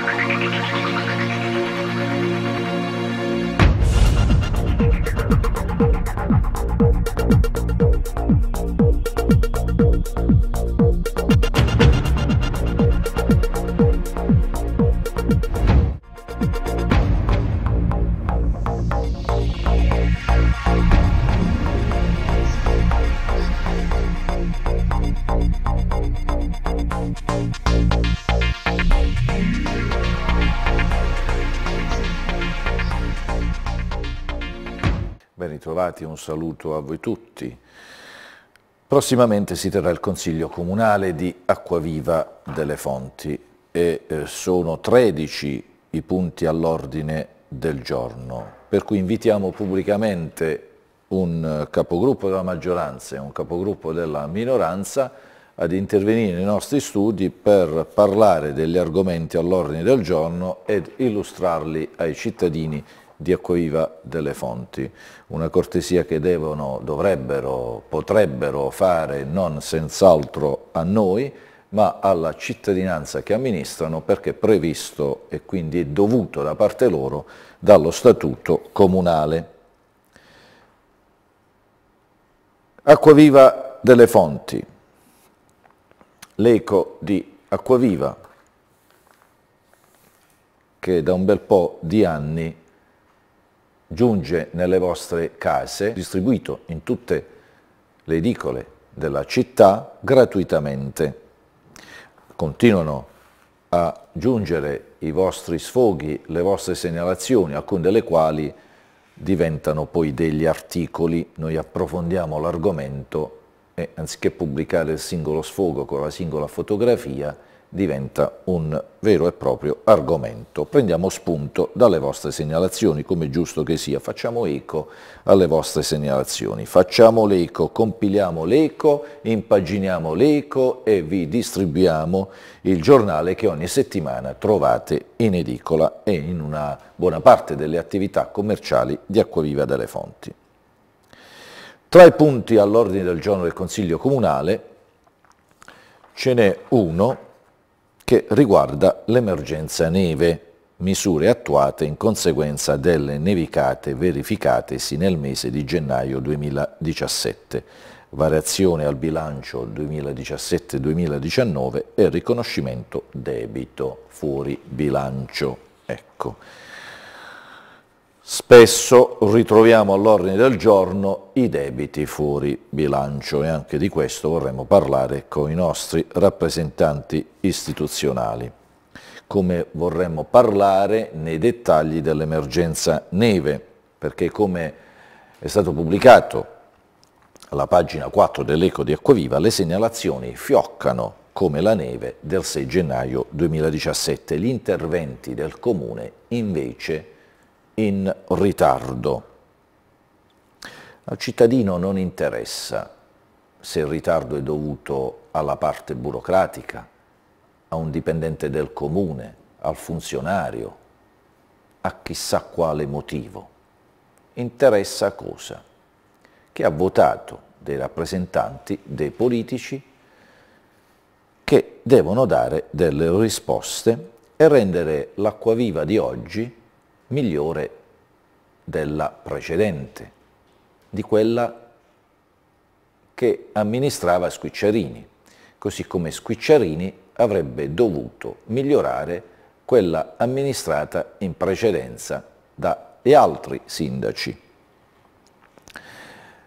Thank you. trovati, un saluto a voi tutti. Prossimamente si terrà il Consiglio Comunale di Acquaviva delle Fonti e eh, sono 13 i punti all'ordine del giorno, per cui invitiamo pubblicamente un eh, capogruppo della maggioranza e un capogruppo della minoranza ad intervenire nei nostri studi per parlare degli argomenti all'ordine del giorno ed illustrarli ai cittadini di Acquaviva delle Fonti, una cortesia che devono, dovrebbero, potrebbero fare non senz'altro a noi, ma alla cittadinanza che amministrano perché è previsto e quindi è dovuto da parte loro dallo statuto comunale. Acquaviva delle Fonti, l'eco di Acquaviva, che da un bel po' di anni giunge nelle vostre case, distribuito in tutte le edicole della città gratuitamente. Continuano a giungere i vostri sfoghi, le vostre segnalazioni, alcune delle quali diventano poi degli articoli. Noi approfondiamo l'argomento e anziché pubblicare il singolo sfogo con la singola fotografia, diventa un vero e proprio argomento. Prendiamo spunto dalle vostre segnalazioni, come giusto che sia, facciamo eco alle vostre segnalazioni, facciamo l'eco, compiliamo l'eco, impaginiamo l'eco e vi distribuiamo il giornale che ogni settimana trovate in edicola e in una buona parte delle attività commerciali di Acquaviva delle Fonti. Tra i punti all'ordine del giorno del Consiglio Comunale ce n'è uno che riguarda l'emergenza neve, misure attuate in conseguenza delle nevicate verificatesi nel mese di gennaio 2017, variazione al bilancio 2017-2019 e riconoscimento debito fuori bilancio. Ecco. Spesso ritroviamo all'ordine del giorno i debiti fuori bilancio e anche di questo vorremmo parlare con i nostri rappresentanti istituzionali, come vorremmo parlare nei dettagli dell'emergenza neve, perché come è stato pubblicato alla pagina 4 dell'Eco di Acquaviva, le segnalazioni fioccano come la neve del 6 gennaio 2017. Gli interventi del Comune invece in ritardo. Al cittadino non interessa se il ritardo è dovuto alla parte burocratica, a un dipendente del comune, al funzionario, a chissà quale motivo. Interessa cosa? Che ha votato dei rappresentanti, dei politici, che devono dare delle risposte e rendere l'acquaviva di oggi migliore della precedente, di quella che amministrava Squicciarini, così come Squicciarini avrebbe dovuto migliorare quella amministrata in precedenza da altri sindaci.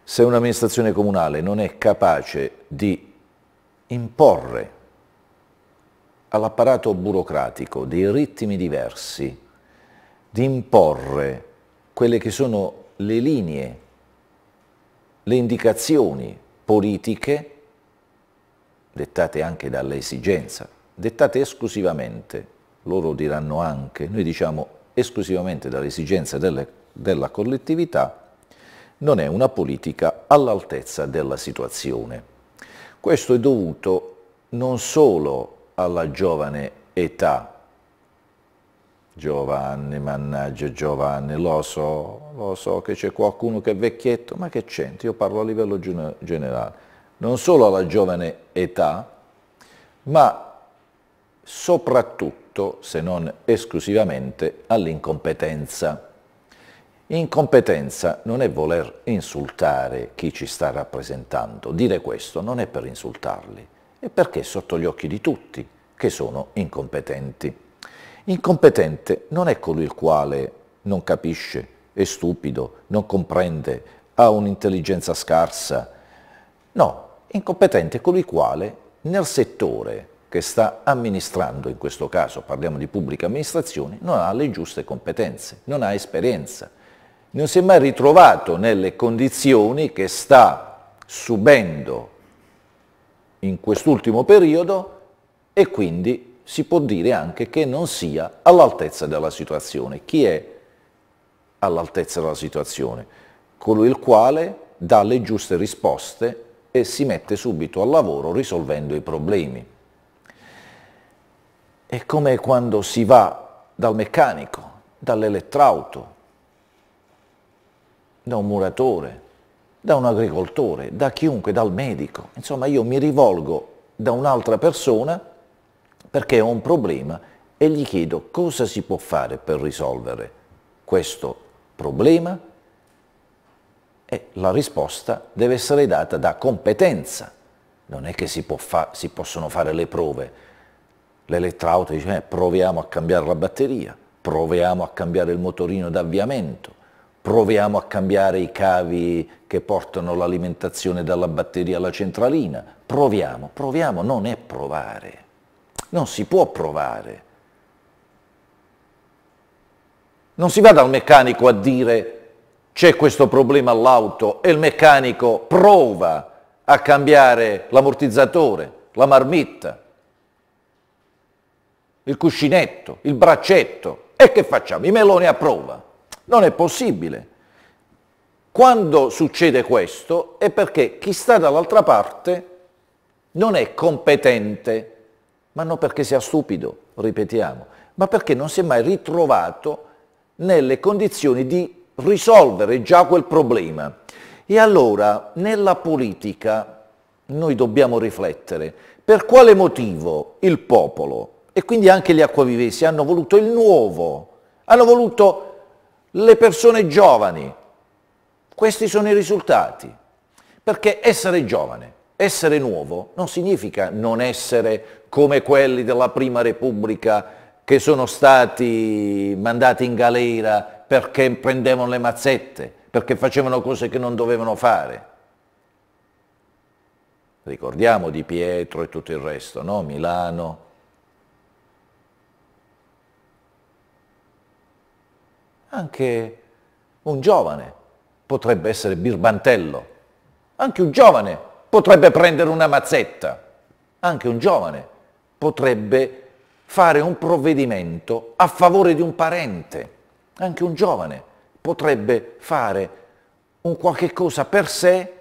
Se un'amministrazione comunale non è capace di imporre all'apparato burocratico dei ritmi diversi di imporre quelle che sono le linee, le indicazioni politiche, dettate anche dall'esigenza, dettate esclusivamente, loro diranno anche, noi diciamo esclusivamente dall'esigenza della collettività, non è una politica all'altezza della situazione. Questo è dovuto non solo alla giovane età Giovanni, mannaggia Giovanni, lo so, lo so che c'è qualcuno che è vecchietto, ma che c'entra? Io parlo a livello generale, non solo alla giovane età, ma soprattutto, se non esclusivamente, all'incompetenza. Incompetenza non è voler insultare chi ci sta rappresentando, dire questo non è per insultarli, è perché è sotto gli occhi di tutti che sono incompetenti. Incompetente non è colui il quale non capisce, è stupido, non comprende, ha un'intelligenza scarsa. No, incompetente è colui il quale nel settore che sta amministrando, in questo caso parliamo di pubblica amministrazione, non ha le giuste competenze, non ha esperienza, non si è mai ritrovato nelle condizioni che sta subendo in quest'ultimo periodo e quindi si può dire anche che non sia all'altezza della situazione. Chi è all'altezza della situazione? Colui il quale dà le giuste risposte e si mette subito al lavoro risolvendo i problemi. È come quando si va dal meccanico, dall'elettrauto, da un muratore, da un agricoltore, da chiunque, dal medico. Insomma, io mi rivolgo da un'altra persona perché ho un problema e gli chiedo cosa si può fare per risolvere questo problema e la risposta deve essere data da competenza. Non è che si, fa si possono fare le prove. L'elettrauto dice eh, proviamo a cambiare la batteria, proviamo a cambiare il motorino d'avviamento, proviamo a cambiare i cavi che portano l'alimentazione dalla batteria alla centralina, proviamo, proviamo non è provare non si può provare. Non si va dal meccanico a dire c'è questo problema all'auto e il meccanico prova a cambiare l'ammortizzatore, la marmitta, il cuscinetto, il braccetto. E che facciamo? I meloni a prova. Non è possibile. Quando succede questo è perché chi sta dall'altra parte non è competente ma non perché sia stupido, ripetiamo, ma perché non si è mai ritrovato nelle condizioni di risolvere già quel problema. E allora nella politica noi dobbiamo riflettere per quale motivo il popolo e quindi anche gli acquavivesi hanno voluto il nuovo, hanno voluto le persone giovani. Questi sono i risultati, perché essere giovane essere nuovo non significa non essere come quelli della Prima Repubblica che sono stati mandati in galera perché prendevano le mazzette, perché facevano cose che non dovevano fare. Ricordiamo di Pietro e tutto il resto, no? Milano. Anche un giovane potrebbe essere birbantello, anche un giovane potrebbe prendere una mazzetta, anche un giovane potrebbe fare un provvedimento a favore di un parente, anche un giovane potrebbe fare un qualche cosa per sé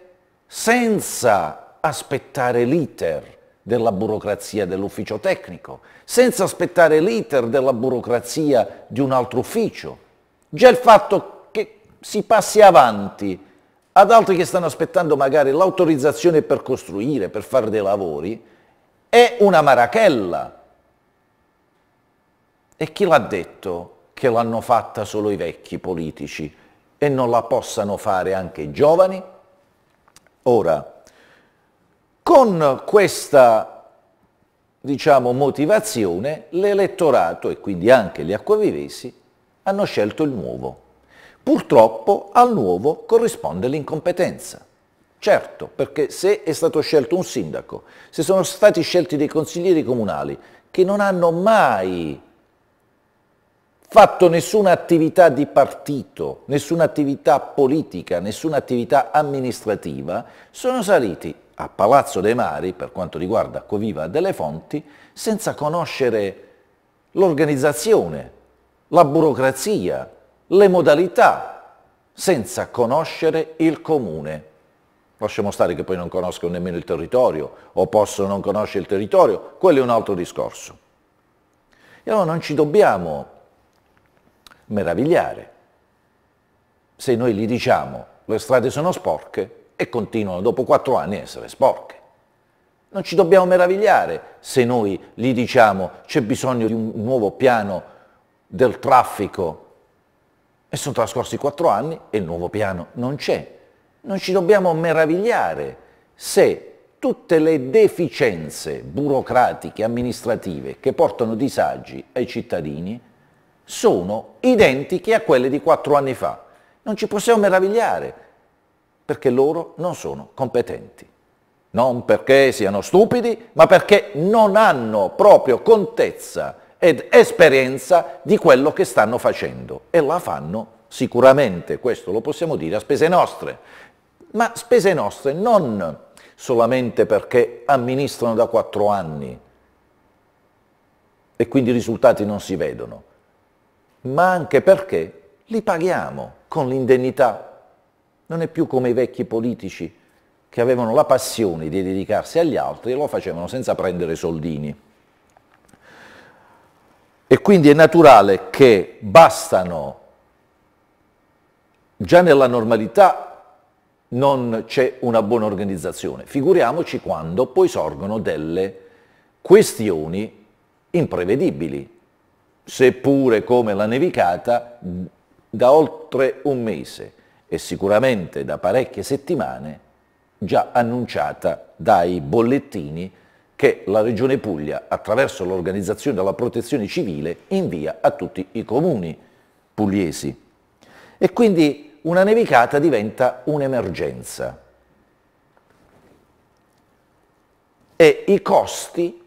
senza aspettare l'iter della burocrazia dell'ufficio tecnico, senza aspettare l'iter della burocrazia di un altro ufficio. Già il fatto che si passi avanti ad altri che stanno aspettando magari l'autorizzazione per costruire, per fare dei lavori, è una marachella. E chi l'ha detto che l'hanno fatta solo i vecchi politici e non la possano fare anche i giovani? Ora, con questa diciamo, motivazione l'elettorato e quindi anche gli acquavivesi hanno scelto il nuovo. Purtroppo al nuovo corrisponde l'incompetenza. Certo, perché se è stato scelto un sindaco, se sono stati scelti dei consiglieri comunali che non hanno mai fatto nessuna attività di partito, nessuna attività politica, nessuna attività amministrativa, sono saliti a Palazzo dei Mari, per quanto riguarda Coviva delle Fonti, senza conoscere l'organizzazione, la burocrazia, le modalità senza conoscere il comune. Lasciamo stare che poi non conoscono nemmeno il territorio o possono non conoscere il territorio, quello è un altro discorso. E allora non ci dobbiamo meravigliare se noi gli diciamo le strade sono sporche e continuano dopo quattro anni a essere sporche. Non ci dobbiamo meravigliare se noi gli diciamo c'è bisogno di un nuovo piano del traffico e sono trascorsi quattro anni e il nuovo piano non c'è. Non ci dobbiamo meravigliare se tutte le deficienze burocratiche, amministrative che portano disagi ai cittadini sono identiche a quelle di quattro anni fa. Non ci possiamo meravigliare perché loro non sono competenti. Non perché siano stupidi, ma perché non hanno proprio contezza ed esperienza di quello che stanno facendo e la fanno sicuramente, questo lo possiamo dire, a spese nostre, ma spese nostre non solamente perché amministrano da quattro anni e quindi i risultati non si vedono, ma anche perché li paghiamo con l'indennità. Non è più come i vecchi politici che avevano la passione di dedicarsi agli altri e lo facevano senza prendere soldini. E quindi è naturale che bastano, già nella normalità non c'è una buona organizzazione, figuriamoci quando poi sorgono delle questioni imprevedibili, seppure come la nevicata da oltre un mese e sicuramente da parecchie settimane già annunciata dai bollettini che la Regione Puglia, attraverso l'organizzazione della protezione civile, invia a tutti i comuni pugliesi. E quindi una nevicata diventa un'emergenza. E i costi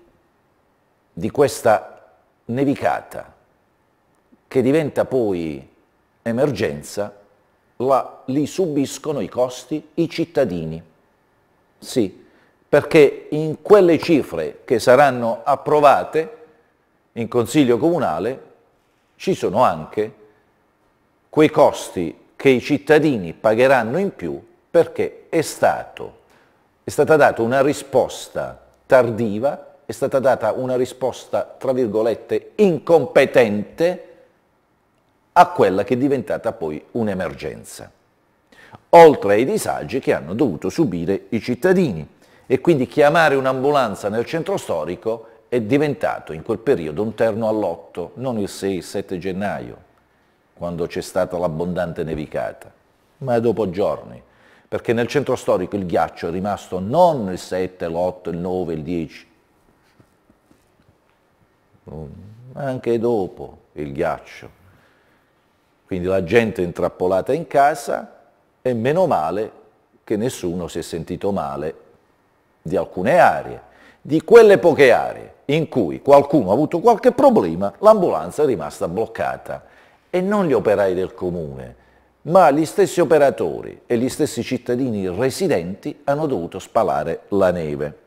di questa nevicata, che diventa poi emergenza, la, li subiscono i costi i cittadini. Sì, perché in quelle cifre che saranno approvate in Consiglio Comunale ci sono anche quei costi che i cittadini pagheranno in più perché è, stato, è stata data una risposta tardiva, è stata data una risposta, tra virgolette, incompetente a quella che è diventata poi un'emergenza, oltre ai disagi che hanno dovuto subire i cittadini e quindi chiamare un'ambulanza nel centro storico è diventato in quel periodo un terno all'otto, non il 6-7 gennaio, quando c'è stata l'abbondante nevicata, ma dopo giorni, perché nel centro storico il ghiaccio è rimasto non il 7, l'8, il 9, il 10, mm, ma anche dopo il ghiaccio. Quindi la gente è intrappolata in casa e meno male che nessuno si è sentito male di alcune aree, di quelle poche aree in cui qualcuno ha avuto qualche problema, l'ambulanza è rimasta bloccata e non gli operai del comune, ma gli stessi operatori e gli stessi cittadini residenti hanno dovuto spalare la neve.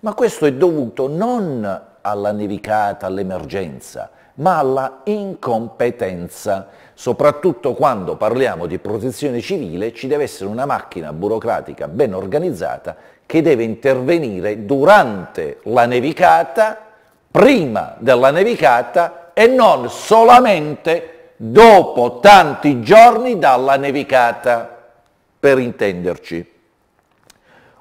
Ma questo è dovuto non alla nevicata, all'emergenza, ma alla incompetenza, soprattutto quando parliamo di protezione civile ci deve essere una macchina burocratica ben organizzata che deve intervenire durante la nevicata, prima della nevicata e non solamente dopo tanti giorni dalla nevicata, per intenderci.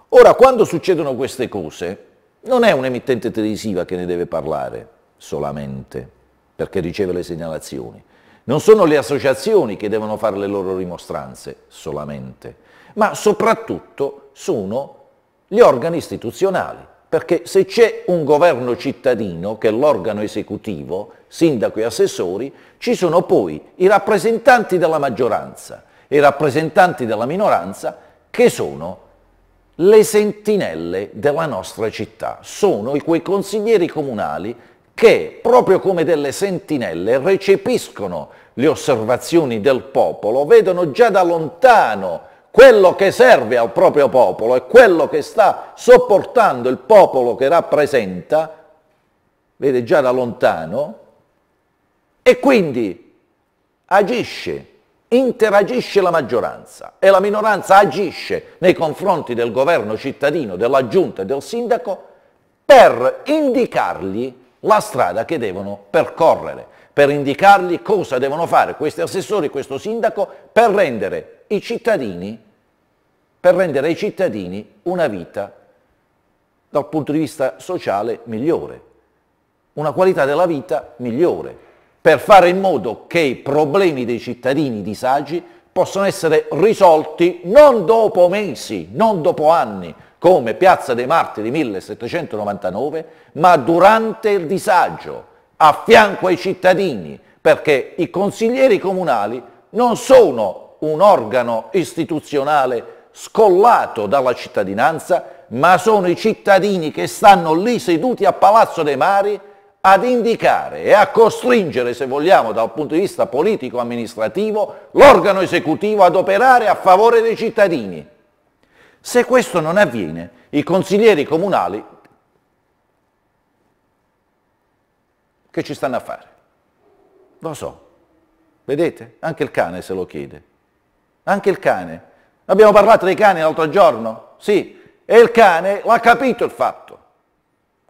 Ora, quando succedono queste cose, non è un'emittente televisiva che ne deve parlare solamente, perché riceve le segnalazioni. Non sono le associazioni che devono fare le loro rimostranze solamente, ma soprattutto sono gli organi istituzionali, perché se c'è un governo cittadino, che è l'organo esecutivo, sindaco e assessori, ci sono poi i rappresentanti della maggioranza e i rappresentanti della minoranza che sono le sentinelle della nostra città, sono quei consiglieri comunali che, proprio come delle sentinelle, recepiscono le osservazioni del popolo, vedono già da lontano quello che serve al proprio popolo e quello che sta sopportando il popolo che rappresenta, vede già da lontano, e quindi agisce, interagisce la maggioranza e la minoranza agisce nei confronti del governo cittadino, della giunta e del sindaco per indicargli la strada che devono percorrere, per indicargli cosa devono fare questi assessori, questo sindaco, per rendere i cittadini, per rendere ai cittadini una vita dal punto di vista sociale migliore, una qualità della vita migliore, per fare in modo che i problemi dei cittadini disagi possano essere risolti non dopo mesi, non dopo anni, come Piazza dei Martiri 1799, ma durante il disagio, a fianco ai cittadini, perché i consiglieri comunali non sono un organo istituzionale scollato dalla cittadinanza, ma sono i cittadini che stanno lì seduti a Palazzo dei Mari ad indicare e a costringere, se vogliamo, dal punto di vista politico-amministrativo, l'organo esecutivo ad operare a favore dei cittadini. Se questo non avviene, i consiglieri comunali che ci stanno a fare? Lo so, vedete? Anche il cane se lo chiede. Anche il cane. Abbiamo parlato dei cani l'altro giorno? Sì. E il cane l'ha capito il fatto,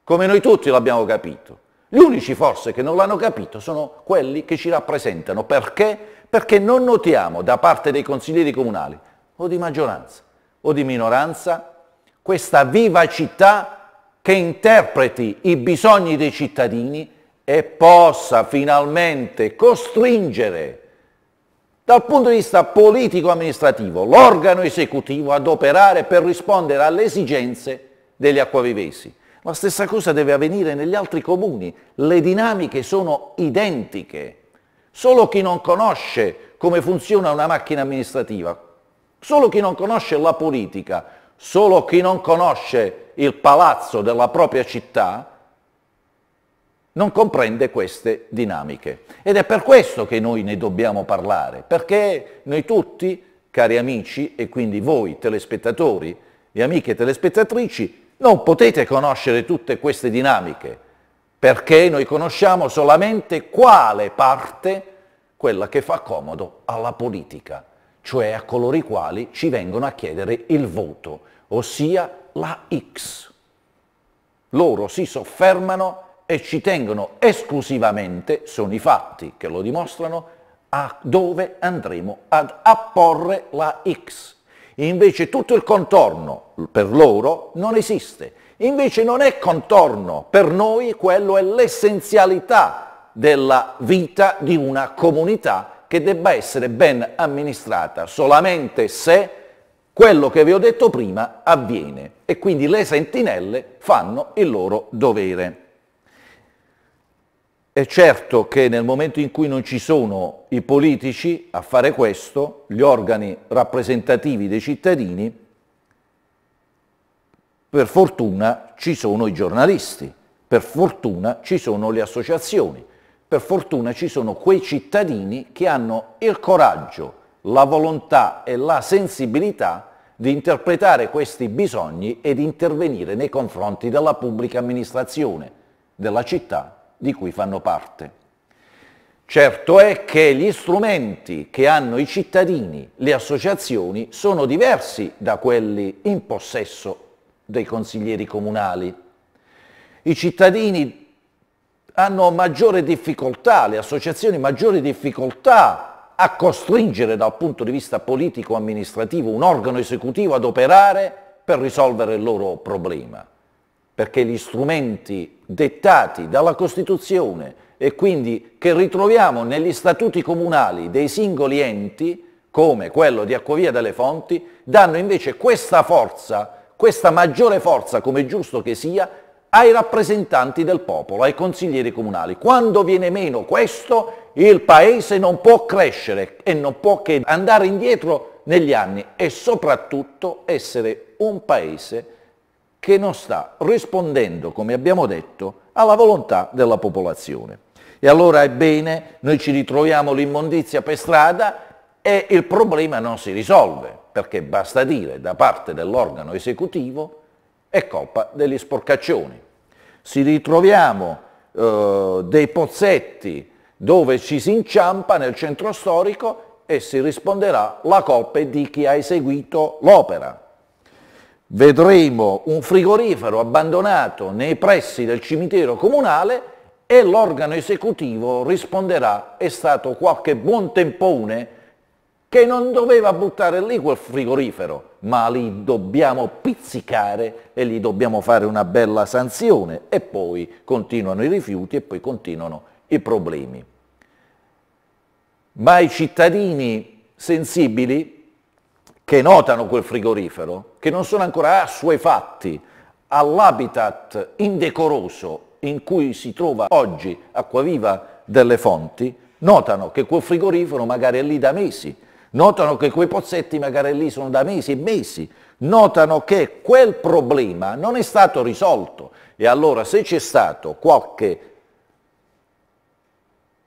come noi tutti l'abbiamo capito. Gli unici forse che non l'hanno capito sono quelli che ci rappresentano. Perché? Perché non notiamo da parte dei consiglieri comunali o di maggioranza o di minoranza questa vivacità che interpreti i bisogni dei cittadini e possa finalmente costringere dal punto di vista politico-amministrativo, l'organo esecutivo ad operare per rispondere alle esigenze degli acquavivesi. La stessa cosa deve avvenire negli altri comuni, le dinamiche sono identiche. Solo chi non conosce come funziona una macchina amministrativa, solo chi non conosce la politica, solo chi non conosce il palazzo della propria città, non comprende queste dinamiche. Ed è per questo che noi ne dobbiamo parlare, perché noi tutti, cari amici, e quindi voi telespettatori, le amiche telespettatrici, non potete conoscere tutte queste dinamiche, perché noi conosciamo solamente quale parte, quella che fa comodo alla politica, cioè a coloro i quali ci vengono a chiedere il voto, ossia la X. Loro si soffermano e ci tengono esclusivamente, sono i fatti che lo dimostrano, a dove andremo ad apporre la X. Invece tutto il contorno per loro non esiste. Invece non è contorno, per noi quello è l'essenzialità della vita di una comunità che debba essere ben amministrata solamente se quello che vi ho detto prima avviene e quindi le sentinelle fanno il loro dovere. È certo che nel momento in cui non ci sono i politici a fare questo, gli organi rappresentativi dei cittadini, per fortuna ci sono i giornalisti, per fortuna ci sono le associazioni, per fortuna ci sono quei cittadini che hanno il coraggio, la volontà e la sensibilità di interpretare questi bisogni e di intervenire nei confronti della pubblica amministrazione, della città di cui fanno parte. Certo è che gli strumenti che hanno i cittadini, le associazioni, sono diversi da quelli in possesso dei consiglieri comunali. I cittadini hanno maggiore difficoltà, le associazioni maggiore difficoltà a costringere dal punto di vista politico-amministrativo un organo esecutivo ad operare per risolvere il loro problema, perché gli strumenti dettati dalla Costituzione e quindi che ritroviamo negli statuti comunali dei singoli enti, come quello di Acquavia delle Fonti, danno invece questa forza, questa maggiore forza, come giusto che sia, ai rappresentanti del popolo, ai consiglieri comunali. Quando viene meno questo, il Paese non può crescere e non può che andare indietro negli anni e soprattutto essere un Paese che non sta rispondendo, come abbiamo detto, alla volontà della popolazione. E allora è bene, noi ci ritroviamo l'immondizia per strada e il problema non si risolve, perché basta dire da parte dell'organo esecutivo è colpa degli sporcaccioni. Si ritroviamo eh, dei pozzetti dove ci si inciampa nel centro storico e si risponderà la colpa è di chi ha eseguito l'opera vedremo un frigorifero abbandonato nei pressi del cimitero comunale e l'organo esecutivo risponderà è stato qualche buon tempone che non doveva buttare lì quel frigorifero, ma li dobbiamo pizzicare e gli dobbiamo fare una bella sanzione e poi continuano i rifiuti e poi continuano i problemi. Ma i cittadini sensibili che notano quel frigorifero, che non sono ancora assuefatti all'habitat indecoroso in cui si trova oggi Acquaviva delle Fonti, notano che quel frigorifero magari è lì da mesi, notano che quei pozzetti magari lì sono da mesi e mesi, notano che quel problema non è stato risolto e allora se c'è stato qualche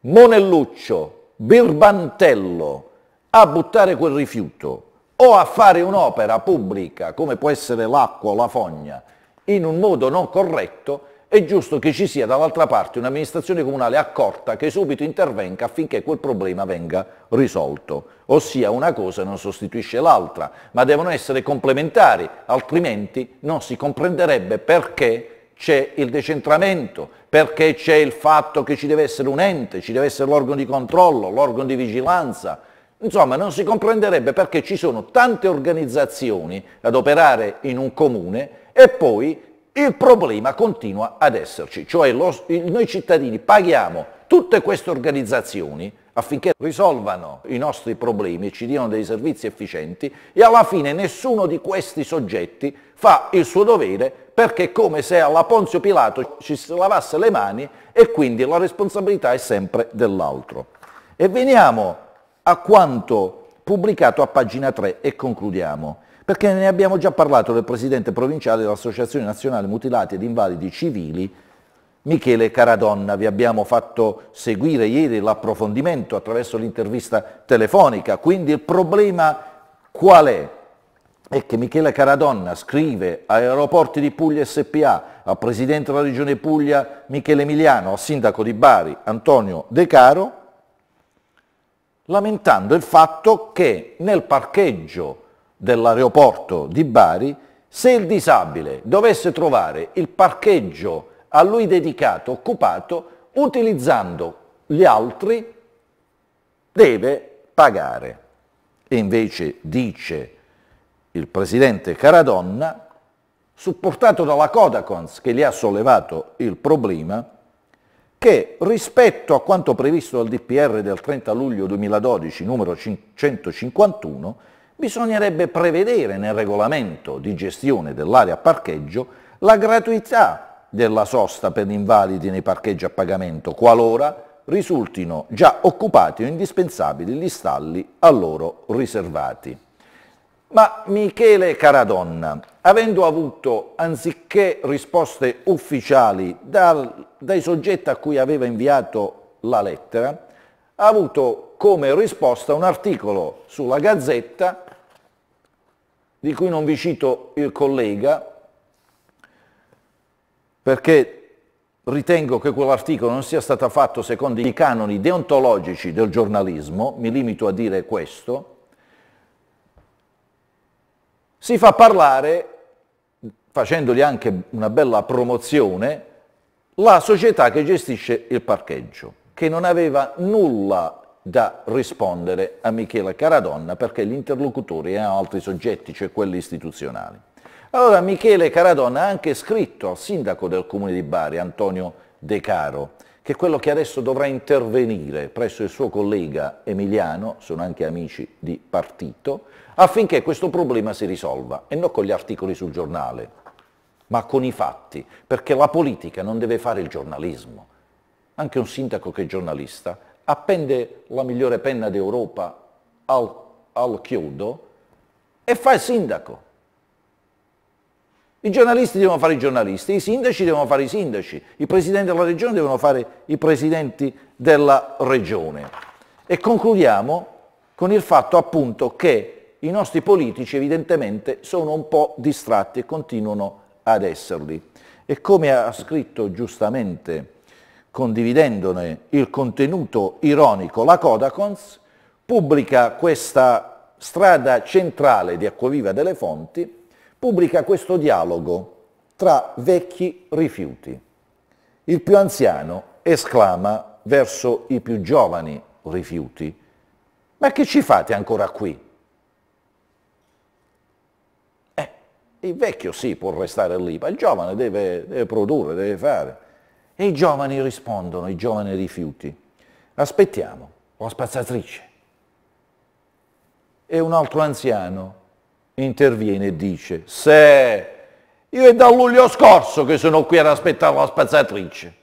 monelluccio, birbantello a buttare quel rifiuto o a fare un'opera pubblica come può essere l'acqua o la fogna in un modo non corretto, è giusto che ci sia dall'altra parte un'amministrazione comunale accorta che subito intervenga affinché quel problema venga risolto. Ossia una cosa non sostituisce l'altra, ma devono essere complementari, altrimenti non si comprenderebbe perché c'è il decentramento, perché c'è il fatto che ci deve essere un ente, ci deve essere l'organo di controllo, l'organo di vigilanza, Insomma, non si comprenderebbe perché ci sono tante organizzazioni ad operare in un comune e poi il problema continua ad esserci, cioè lo, noi cittadini paghiamo tutte queste organizzazioni affinché risolvano i nostri problemi, ci diano dei servizi efficienti e alla fine nessuno di questi soggetti fa il suo dovere perché è come se alla Ponzio Pilato ci si lavasse le mani e quindi la responsabilità è sempre dell'altro. E veniamo a quanto pubblicato a pagina 3 e concludiamo, perché ne abbiamo già parlato del presidente provinciale dell'Associazione Nazionale Mutilati ed Invalidi Civili, Michele Caradonna. Vi abbiamo fatto seguire ieri l'approfondimento attraverso l'intervista telefonica, quindi il problema qual è? È che Michele Caradonna scrive a Aeroporti di Puglia SPA, al Presidente della Regione Puglia Michele Emiliano, al Sindaco di Bari Antonio De Caro, lamentando il fatto che nel parcheggio dell'aeroporto di Bari, se il disabile dovesse trovare il parcheggio a lui dedicato, occupato, utilizzando gli altri, deve pagare. E invece dice il presidente Caradonna, supportato dalla Codacons che gli ha sollevato il problema, che rispetto a quanto previsto dal DPR del 30 luglio 2012 numero 151 bisognerebbe prevedere nel regolamento di gestione dell'area parcheggio la gratuità della sosta per gli invalidi nei parcheggi a pagamento qualora risultino già occupati o indispensabili gli stalli a loro riservati. Ma Michele Caradonna, avendo avuto, anziché risposte ufficiali dal, dai soggetti a cui aveva inviato la lettera, ha avuto come risposta un articolo sulla Gazzetta, di cui non vi cito il collega, perché ritengo che quell'articolo non sia stato fatto secondo i canoni deontologici del giornalismo, mi limito a dire questo, si fa parlare, facendogli anche una bella promozione, la società che gestisce il parcheggio, che non aveva nulla da rispondere a Michele Caradonna perché gli interlocutori erano altri soggetti, cioè quelli istituzionali. Allora Michele Caradonna ha anche scritto al sindaco del comune di Bari, Antonio De Caro, che è quello che adesso dovrà intervenire presso il suo collega Emiliano, sono anche amici di partito, affinché questo problema si risolva, e non con gli articoli sul giornale, ma con i fatti, perché la politica non deve fare il giornalismo. Anche un sindaco che è giornalista appende la migliore penna d'Europa al, al chiodo e fa il sindaco. I giornalisti devono fare i giornalisti, i sindaci devono fare i sindaci, i presidenti della regione devono fare i presidenti della regione. E concludiamo con il fatto appunto che i nostri politici evidentemente sono un po' distratti e continuano ad esserli. E come ha scritto giustamente, condividendone il contenuto ironico, la Codacons pubblica questa strada centrale di Acquaviva delle Fonti, pubblica questo dialogo tra vecchi rifiuti. Il più anziano esclama verso i più giovani rifiuti, ma che ci fate ancora qui? Eh, il vecchio sì può restare lì, ma il giovane deve, deve produrre, deve fare. E i giovani rispondono, i giovani rifiuti. Aspettiamo, la spazzatrice. E un altro anziano interviene e dice, se io è da luglio scorso che sono qui ad aspettare la spazzatrice.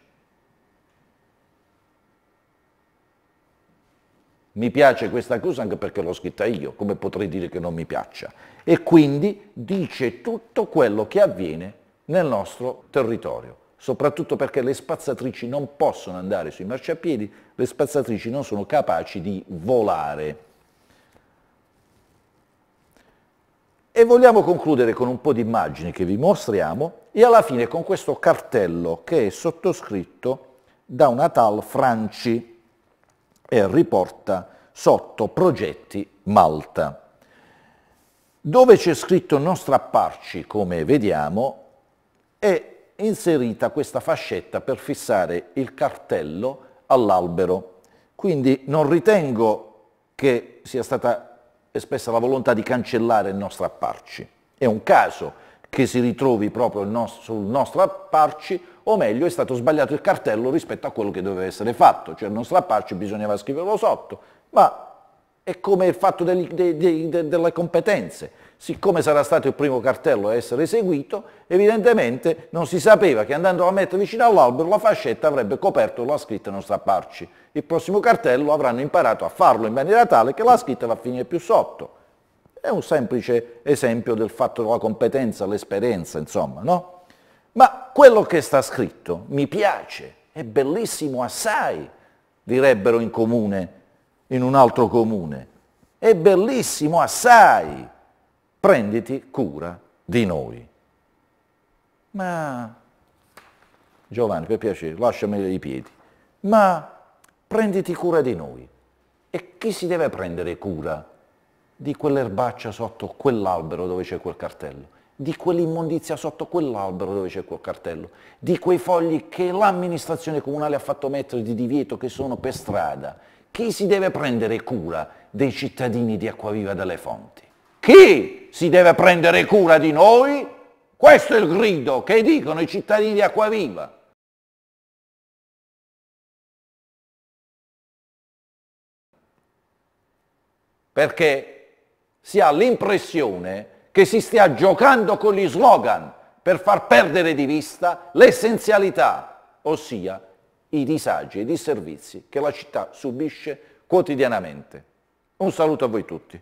Mi piace questa cosa anche perché l'ho scritta io, come potrei dire che non mi piaccia? E quindi dice tutto quello che avviene nel nostro territorio, soprattutto perché le spazzatrici non possono andare sui marciapiedi, le spazzatrici non sono capaci di volare. E vogliamo concludere con un po' di immagini che vi mostriamo e alla fine con questo cartello che è sottoscritto da una tal Franci e riporta sotto progetti Malta. Dove c'è scritto non strapparci, come vediamo, è inserita questa fascetta per fissare il cartello all'albero. Quindi non ritengo che sia stata espressa la volontà di cancellare il nostro apparci. È un caso che si ritrovi proprio nostro, sul nostro apparci, o meglio è stato sbagliato il cartello rispetto a quello che doveva essere fatto, cioè il nostro apparci bisognava scriverlo sotto, ma è come il fatto degli, de, de, de, delle competenze. Siccome sarà stato il primo cartello a essere eseguito, evidentemente non si sapeva che andando a mettere vicino all'albero la fascetta avrebbe coperto la scritta non strapparci. Il prossimo cartello avranno imparato a farlo in maniera tale che la scritta va a finire più sotto. È un semplice esempio del fatto della competenza, l'esperienza, insomma, no? Ma quello che sta scritto mi piace, è bellissimo assai, direbbero in comune in un altro comune. È bellissimo assai, prenditi cura di noi. Ma, Giovanni, per piacere, lasciami i piedi, ma prenditi cura di noi. E chi si deve prendere cura di quell'erbaccia sotto quell'albero dove c'è quel cartello? di quell'immondizia sotto quell'albero dove c'è quel cartello, di quei fogli che l'amministrazione comunale ha fatto mettere di divieto che sono per strada, chi si deve prendere cura dei cittadini di Acquaviva delle Fonti? Chi si deve prendere cura di noi? Questo è il grido che dicono i cittadini di Acquaviva. Perché si ha l'impressione che si stia giocando con gli slogan per far perdere di vista l'essenzialità, ossia i disagi e i disservizi che la città subisce quotidianamente. Un saluto a voi tutti.